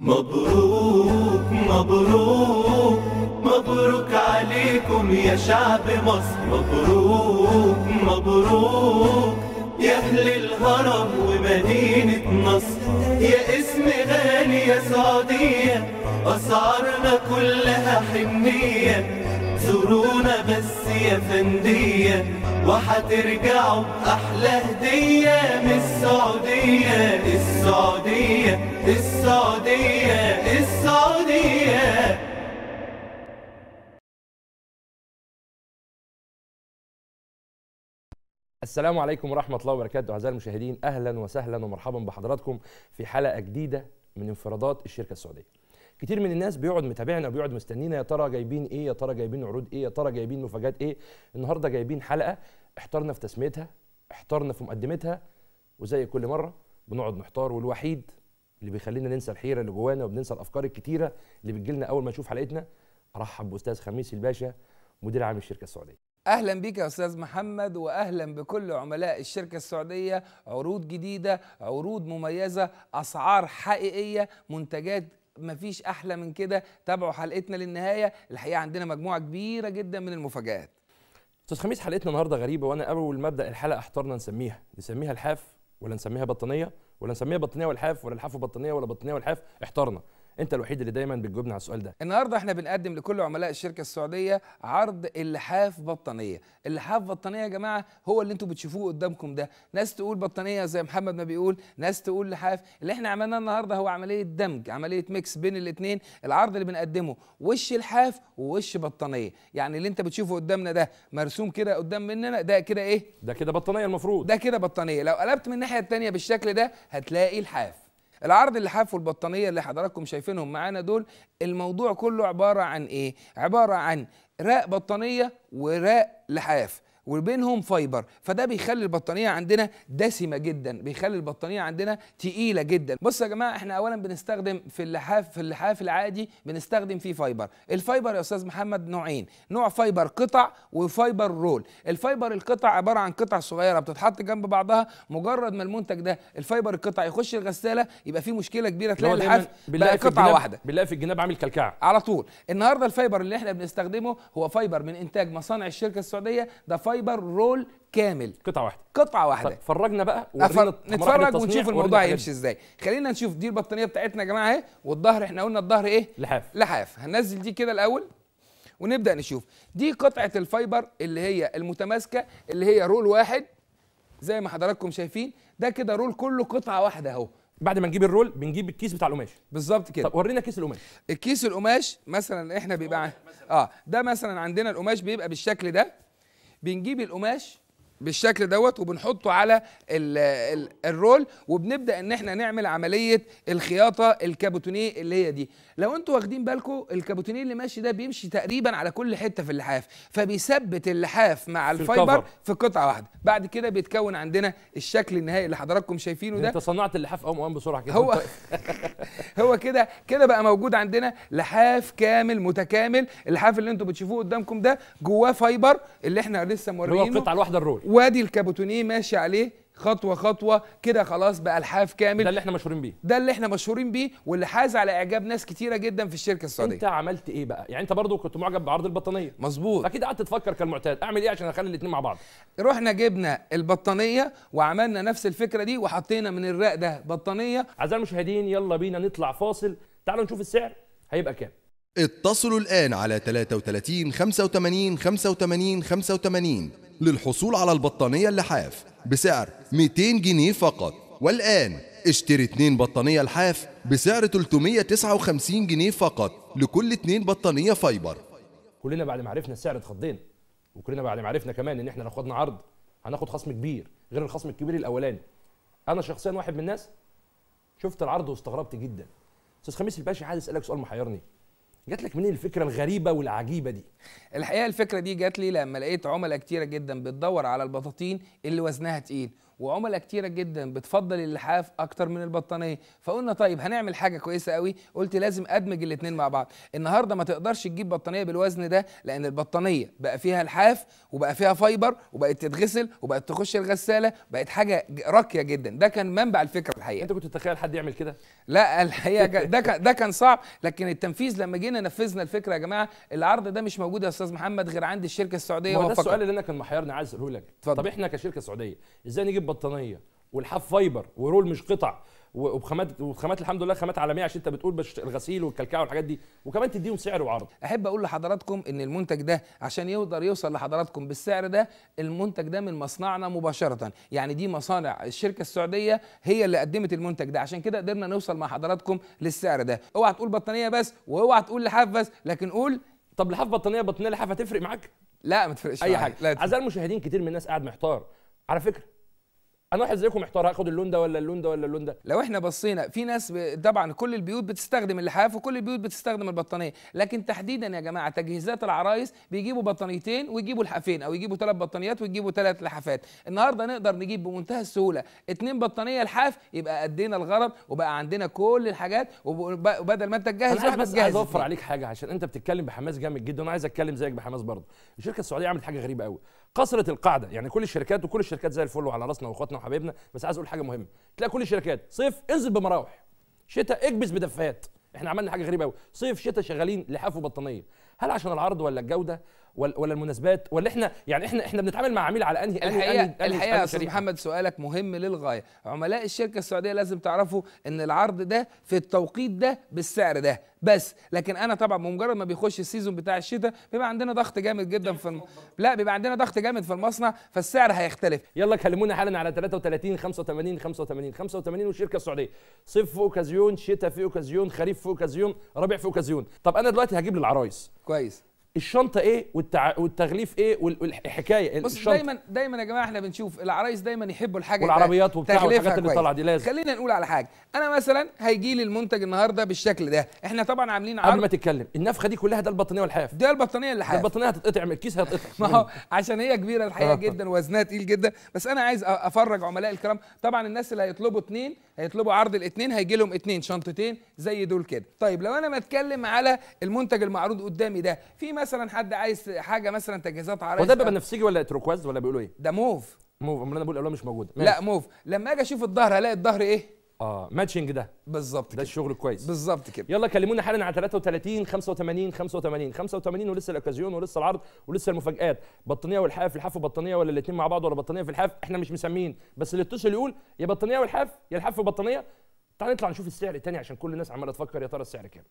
مبروك مبروك مبروك عليكم يا شعب مصر مبروك مبروك يا أهل الهرم ومدينة نصر يا اسم غالي يا سعودية أسعارنا كلها حنية تزورونا بس يا فندية وهترجعوا أحلى هدية من السعودية السعودية السعودية السعودية السلام عليكم ورحمة الله وبركاته أعزائي المشاهدين أهلا وسهلا ومرحبا بحضراتكم في حلقة جديدة من انفرادات الشركة السعودية كتير من الناس بيقعد متابعنا وبيقعد مستنينا يا ترى جايبين ايه يا ترى جايبين عروض ايه يا ترى جايبين مفاجات ايه النهارده جايبين حلقه احترنا في تسميتها احترنا في مقدمتها وزي كل مره بنقعد محتار والوحيد اللي بيخلينا ننسى الحيره اللي جوانا وبننسى الافكار الكتيره اللي بتجيلنا اول ما نشوف حلقتنا ارحب باستاذ خميس الباشا مدير عام الشركه السعوديه اهلا بيك يا استاذ محمد واهلا بكل عملاء الشركه السعوديه عروض جديده عروض مميزه اسعار حقيقيه منتجات مفيش احلى من كده تابعوا حلقتنا للنهايه الحقيقه عندنا مجموعه كبيره جدا من المفاجات استاذ خميس حلقتنا النهارده غريبه وانا اول ما ابدا الحلقه احترنا نسميها نسميها الحاف ولا نسميها بطانيه ولا نسميها بطانيه والحاف ولا الحاف وبطانيه ولا بطانيه والحاف احترنا انت الوحيد اللي دايما بتجاوبنا على السؤال ده النهارده احنا بنقدم لكل عملاء الشركه السعوديه عرض اللحاف بطانيه اللحاف بطانيه يا جماعه هو اللي انتم بتشوفوه قدامكم ده ناس تقول بطانيه زي محمد ما بيقول ناس تقول لحاف اللي احنا عملناه النهارده هو عمليه دمج عمليه ميكس بين الاثنين العرض اللي بنقدمه وش لحاف ووش بطانيه يعني اللي انت بتشوفه قدامنا ده مرسوم كده قدام مننا ده كده ايه ده كده بطانيه المفروض ده كده بطانيه لو قلبت من الناحيه الثانيه بالشكل ده هتلاقي لحاف العرض اللحاف والبطانيه اللي حضراتكم شايفينهم معانا دول الموضوع كله عباره عن ايه عباره عن راق بطانيه وراق لحاف وبينهم فايبر فده بيخلي البطانيه عندنا دسمه جدا بيخلي البطانيه عندنا تقيله جدا بصوا يا جماعه احنا اولا بنستخدم في اللحاف في اللحاف العادي بنستخدم فيه فايبر الفايبر يا استاذ محمد نوعين نوع فايبر قطع وفايبر رول الفايبر القطع عباره عن قطع صغيره بتتحط جنب بعضها مجرد ما المنتج ده الفايبر القطع يخش الغساله يبقى فيه مشكله كبيره تلاقي اللحاف بقى قطعه واحده بنلاقي في الجناب عامل كلكعه على طول النهارده الفايبر اللي احنا بنستخدمه هو فايبر من انتاج مصانع الشركه السعوديه ده فايبر سايبر رول كامل قطعه واحده قطعه واحده طيب، فرجنا بقى أفر... نتفرج ونشوف الموضوع يمشي ازاي خلينا نشوف دي البطانيه بتاعتنا يا جماعه اهي والظهر احنا قلنا الظهر ايه لحاف لحاف هننزل دي كده الاول ونبدا نشوف دي قطعه الفايبر اللي هي المتماسكه اللي هي رول واحد زي ما حضراتكم شايفين ده كده رول كله قطعه واحده اهو بعد ما نجيب الرول بنجيب الكيس بتاع القماش بالظبط كده طب ورينا كيس القماش الكيس القماش مثلا احنا بيبقى اه ده مثلا عندنا القماش بيبقى بالشكل ده بنجيب القماش بالشكل دوت وبنحطه على الـ الـ الرول وبنبدا ان احنا نعمل عمليه الخياطه الكابوتونيه اللي هي دي لو انتوا واخدين بالكم الكابوتونيه اللي ماشي ده بيمشي تقريبا على كل حته في اللحاف فبيثبت اللحاف مع الفايبر في, في قطعه واحده بعد كده بيتكون عندنا الشكل النهائي اللي حضراتكم شايفينه ده انت صنعت اللحاف او مؤام بسرعه كده هو طيب. هو كده كده بقى موجود عندنا لحاف كامل متكامل اللحاف اللي انتوا بتشوفوه قدامكم ده جواه فايبر اللي احنا لسه موريينه هو القطعه الواحده الرول وادي الكابوتونيه ماشي عليه خطوه خطوه كده خلاص بالحاف كامل ده اللي احنا مشهورين بيه ده اللي احنا مشهورين بيه واللي حاز على اعجاب ناس كتيره جدا في الشركه السعوديه انت عملت ايه بقى يعني انت برضو كنت معجب بعرض البطانيه مظبوط اكيد قعدت تفكر كالمعتاد اعمل ايه عشان اخلي الاثنين مع بعض رحنا جبنا البطانيه وعملنا نفس الفكره دي وحطينا من الرق ده بطانيه اعزائي المشاهدين يلا بينا نطلع فاصل تعالوا نشوف السعر هيبقى كام اتصلوا الان على 33 85 85 85 للحصول على البطانية اللحاف بسعر 200 جنيه فقط والآن اشتري 2 بطانية لحاف بسعر 359 جنيه فقط لكل 2 بطانية فايبر كلنا بعد ما عرفنا السعر اتخضينا وكلنا بعد ما عرفنا كمان ان احنا لو خدنا عرض هناخد خصم كبير غير الخصم الكبير الاولاني انا شخصيا واحد من الناس شفت العرض واستغربت جدا استاذ خميس الباشا عايز اسالك سؤال محيرني جات لك منين الفكره الغريبه والعجيبه دي الحقيقه الفكره دي جات لي لما لقيت عملاء كتيره جدا بتدور على البطاطين اللي وزنها تقيل وعملاء كتيره جدا بتفضل اللحاف اكتر من البطانيه فقلنا طيب هنعمل حاجه كويسه قوي قلت لازم ادمج الاثنين مع بعض النهارده ما تقدرش تجيب بطانيه بالوزن ده لان البطانيه بقى فيها لحاف وبقى فيها فايبر وبقت تتغسل وبقت تخش الغساله بقت حاجه راقيه جدا ده كان منبع الفكره الحقيقه انت كنت تتخيل حد يعمل كده لا الحقيقه ده كان ده كان صعب لكن التنفيذ لما جينا نفذنا الفكره يا جماعه العرض ده مش موجود يا استاذ محمد غير عند الشركه السعوديه هو ده السؤال اللي انا كان محيرني عايز اساله لك طب احنا كشركه سعوديه ازاي نجيب البطانيه والحاف فايبر ورول مش قطع وبخامات وخامات الحمد لله خامات عالميه عشان انت بتقول بش الغسيل والكلكعه والحاجات دي وكمان تديهم سعر وعرض احب اقول لحضراتكم ان المنتج ده عشان يقدر يوصل لحضراتكم بالسعر ده المنتج ده من مصنعنا مباشره يعني دي مصانع الشركه السعوديه هي اللي قدمت المنتج ده عشان كده قدرنا نوصل مع حضراتكم للسعر ده اوعى تقول بطانيه بس واوعى تقول لحاف بس لكن قول طب لحاف بطانيه بطانيه لحاف هتفرق معاك لا ما تفرقش اي حاجه اعزائي المشاهدين كتير من الناس قاعد محتار على فكره انا واحد زيكم محتار هاخد اللون ده ولا اللون ده ولا اللون ده لو احنا بصينا في ناس طبعا كل البيوت بتستخدم اللحاف وكل البيوت بتستخدم البطانيه لكن تحديدا يا جماعه تجهيزات العرايس بيجيبوا بطانيتين ويجيبوا لحافين او يجيبوا ثلاث بطانيات ويجيبوا ثلاث لحافات النهارده نقدر نجيب بمنتهى السهوله اثنين بطانيه لحاف يبقى ادينا الغرض وبقى عندنا كل الحاجات وبدل ما انت تجهز انا بس عايز اوفر عليك حاجه عشان انت بتتكلم بحماس جامد جدا وانا عايز اتكلم زيك بحماس برضه الشركه السعوديه عملت حاجه غريبه قوي قصرت القاعده يعني كل الشركات وكل الشركات زي الفل وعلى راسنا واخواتنا وحبايبنا بس عايز اقول حاجه مهمه تلاقي كل الشركات صيف انزل بمراوح شتاء اكبس بدفات احنا عملنا حاجه غريبه قوي صيف شتاء شغالين لحاف وبطانيه هل عشان العرض ولا الجوده ولا المناسبات ولا احنا يعني احنا احنا بنتعامل مع عميل على انهي الحقيقه أنهي الحقيقه يا استاذ محمد سؤالك مهم للغايه عملاء الشركه السعوديه لازم تعرفوا ان العرض ده في التوقيت ده بالسعر ده بس لكن انا طبعا بمجرد ما بيخش السيزون بتاع الشتاء بيبقى عندنا ضغط جامد جدا في الم... لا بيبقى عندنا ضغط جامد في المصنع فالسعر هيختلف يلا كلمونا حالا على 33 85 85 85 والشركه السعوديه صيف في اوكازيون شتاء في اوكازيون خريف في اوكازيون ربيع في اوكازيون طب انا دلوقتي هجيب للعرايس كويس الشنطه ايه والتع... والتغليف ايه والحكايه بص الشنطة. دايما دايما يا جماعه احنا بنشوف العرايس دايما يحبوا الحاجه والعربيات وبتاع والحاجات اللي طالعه دي لازم خلينا نقول على حاجه انا مثلا هيجي لي المنتج النهارده بالشكل ده احنا طبعا عاملين عرض قبل ما تتكلم النفخه دي كلها ده البطانيه والحاف ده البطانيه اللي حاف البطانيه هتتقطع من الكيس هتتقطع ما هو عشان هي كبيره الحقيقه آه. جدا وزنها تقيل جدا بس انا عايز افرج عملاء الكرام طبعا الناس اللي هيطلبوا اثنين هيطلبوا عرض الاثنين هيجي لهم اثنين شنطتين زي دول كده طيب لو انا بتكلم على المنتج المعروض قدامي ده في مثلا حد عايز حاجه مثلا تجهيزات عربيه وده بيبقى نفسجي ولا تركواز ولا بيقولوا ايه ده موف موف امال انا بقول الالوان مش موجوده لا موف لما اجي اشوف الظهر هلاقي الظهر ايه اه ماتشنج ده بالظبط ده الشغل الكويس بالظبط كده يلا كلمونا حالا على 33 85 85 85 ولسه الاوكازيون ولسه العرض ولسه المفاجات بطانيه والحاف الحاف وبطانيه ولا الاثنين مع بعض ولا بطانيه في الحاف احنا مش مسمين بس اللي اتصل يقول يا بطانيه والحاف يا الحاف وبطانيه تعال نطلع نشوف السعر الثاني عشان كل الناس عماله تفكر يا ترى السعر كام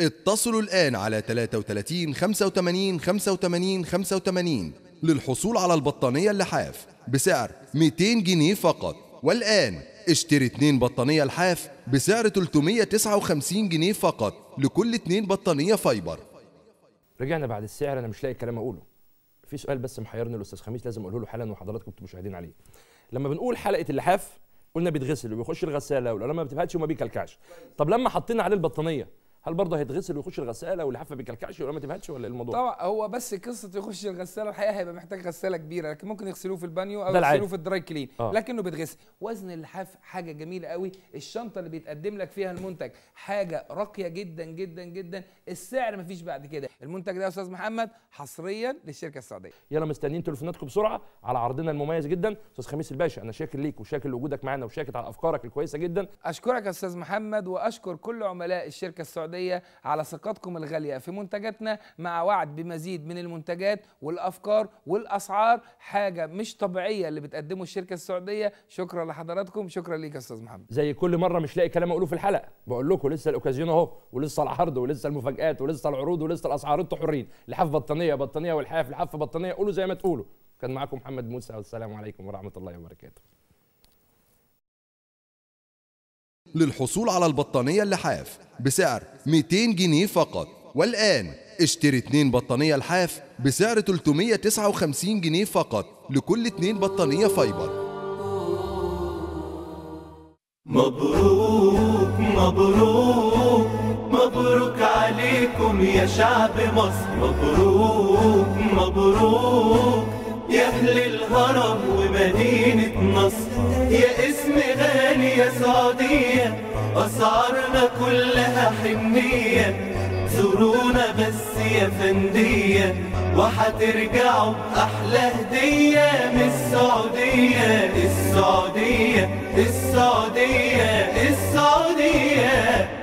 اتصلوا الآن على 33 85 85 85 للحصول على البطانية اللحاف بسعر 200 جنيه فقط والآن اشتري اتنين بطانية الحاف بسعر 359 جنيه فقط لكل اتنين بطانية فايبر رجعنا بعد السعر أنا مش لاقي كلام أقوله في سؤال بس محيرني الأستاذ خميس لازم أقوله له حالا وحضراتكم انتم مشاهدين عليه لما بنقول حلقة اللحاف قلنا بيتغسل وبيخش الغسالة ولما ما بتبهتش وما بيكلكعش طب لما حطينا عليه البطانية هل برضه هيتغسل ويخش الغساله واللحافه ما بتكلكعش ولا ما تبهدش ولا إيه الموضوع؟ طبعا هو بس قصه يخش الغساله الحقيقه هيبقى محتاج غساله كبيره لكن ممكن يغسلوه في البانيو او يغسلوه في الدراي كلين آه. لكنه بيتغسل وزن اللحاف حاجه جميله قوي الشنطه اللي بيتقدم لك فيها المنتج حاجه راقيه جدا جدا جدا السعر ما فيش بعد كده المنتج ده يا استاذ محمد حصريا للشركه السعوديه يلا مستنيين تليفوناتكم بسرعه على عرضنا المميز جدا استاذ خميس الباشا انا شاكر ليك وشاكر لوجودك معانا وشاكر على افكارك الكويسه جدا اشكرك يا استاذ محمد واشكر كل عملاء الشركه السعوديه السعوديه على ثقتكم الغاليه في منتجاتنا مع وعد بمزيد من المنتجات والافكار والاسعار حاجه مش طبيعيه اللي بتقدمه الشركه السعوديه شكرا لحضراتكم شكرا ليك يا استاذ محمد زي كل مره مش لاقي كلام اقوله في الحلقه بقول لكم لسه الاوكازيون اهو ولسه العرض ولسه المفاجات ولسه العروض ولسه الاسعار انتوا حرين لحاف بطانيه بطانيه والحاف لحاف بطانيه قولوا زي ما تقولوا كان معاكم محمد موسى والسلام عليكم ورحمه الله وبركاته للحصول على البطانية اللحاف بسعر 200 جنيه فقط والآن اشتري 2 بطانية لحاف بسعر 359 جنيه فقط لكل 2 بطانية فايبر مبروك مبروك مبروك عليكم يا شعب مصر مبروك مبروك يا أهل الهرم ومدينة نصر يا اسم غالي يا سعودية أسعارنا كلها حنية زورونا بس يا فندية وحترجعوا بأحلى هدية من السعودية السعودية السعودية السعودية, السعودية